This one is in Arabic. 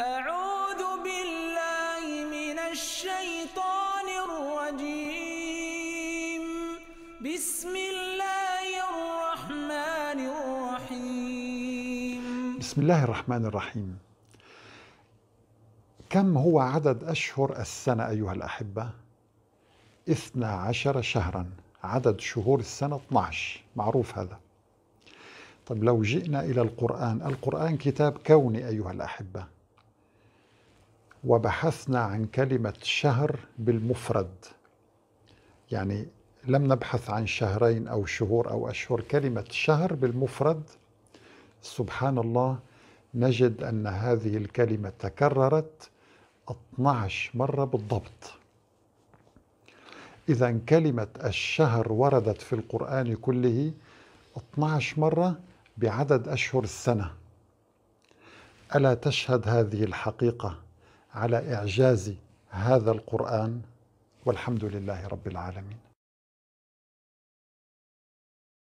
أعوذ بالله من الشيطان الرجيم بسم الله الرحمن الرحيم بسم الله الرحمن الرحيم كم هو عدد أشهر السنة أيها الأحبة؟ 12 شهرا عدد شهور السنة 12 معروف هذا طيب لو جئنا إلى القرآن القرآن كتاب كوني أيها الأحبة وبحثنا عن كلمة شهر بالمفرد يعني لم نبحث عن شهرين أو شهور أو أشهر كلمة شهر بالمفرد سبحان الله نجد أن هذه الكلمة تكررت 12 مرة بالضبط إذا كلمة الشهر وردت في القرآن كله 12 مرة بعدد أشهر السنة ألا تشهد هذه الحقيقة على إعجاز هذا القرآن والحمد لله رب العالمين